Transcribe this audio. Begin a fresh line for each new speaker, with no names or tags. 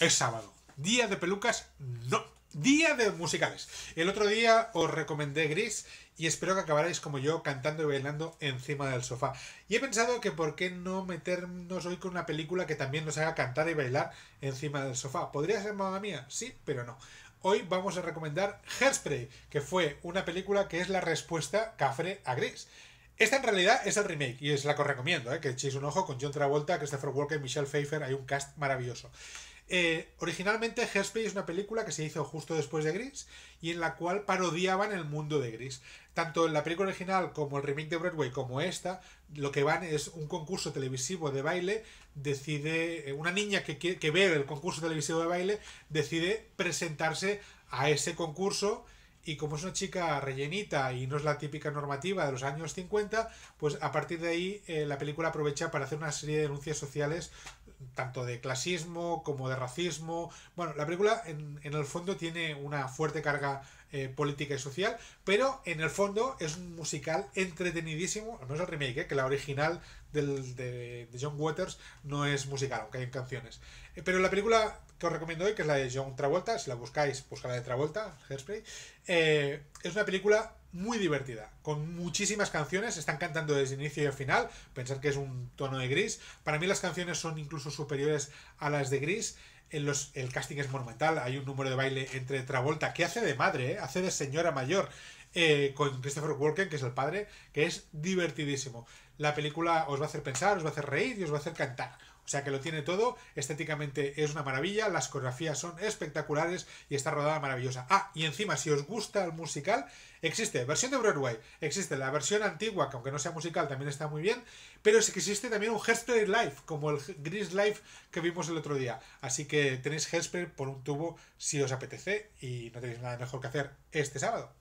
es sábado. Día de pelucas, no. Día de musicales. El otro día os recomendé Gris y espero que acabaréis como yo cantando y bailando encima del sofá. Y he pensado que por qué no meternos hoy con una película que también nos haga cantar y bailar encima del sofá. ¿Podría ser mamá mía? Sí, pero no. Hoy vamos a recomendar Hairspray, que fue una película que es la respuesta cafre a Gris. Esta en realidad es el remake y es la que os recomiendo, ¿eh? que echéis un ojo con John Travolta, Christopher Walker, Michelle Pfeiffer, hay un cast maravilloso. Eh, originalmente Hairspray es una película que se hizo justo después de Gris y en la cual parodiaban el mundo de Gris. Tanto en la película original como el remake de Broadway como esta, lo que van es un concurso televisivo de baile, decide, eh, una niña que ve el concurso televisivo de baile decide presentarse a ese concurso y como es una chica rellenita y no es la típica normativa de los años 50, pues a partir de ahí eh, la película aprovecha para hacer una serie de denuncias sociales, tanto de clasismo como de racismo. Bueno, la película en, el fondo tiene una fuerte carga eh, política y social, pero en el fondo es un musical entretenidísimo, al menos el remake, eh, que la original de, John Waters no es musical, aunque hay canciones. pero la película que os recomiendo hoy, que es la de John Travolta, si la buscáis, la de Travolta, Hairspray, eh, es una película muy divertida, con muchísimas canciones, están cantando desde inicio y final, pensar que es un tono de gris, para mí las canciones son incluso superiores a las de gris, el casting es monumental, hay un número de baile entre Travolta, que hace de madre, eh, hace de señora mayor, eh, con Christopher Walken, que es el padre, que es divertidísimo. La película os va a hacer pensar, os va a hacer reír y os va a hacer cantar. O sea que lo tiene todo, estéticamente es una maravilla, las coreografías son espectaculares y está rodada maravillosa. Ah, y encima, si os gusta el musical, existe versión de Broadway, existe la versión antigua, que aunque no sea musical también está muy bien, pero sí que existe también un Hesper Live, como el Gris Live que vimos el otro día. Así que tenéis Hesper por un tubo si os apetece y no tenéis nada mejor que hacer este sábado.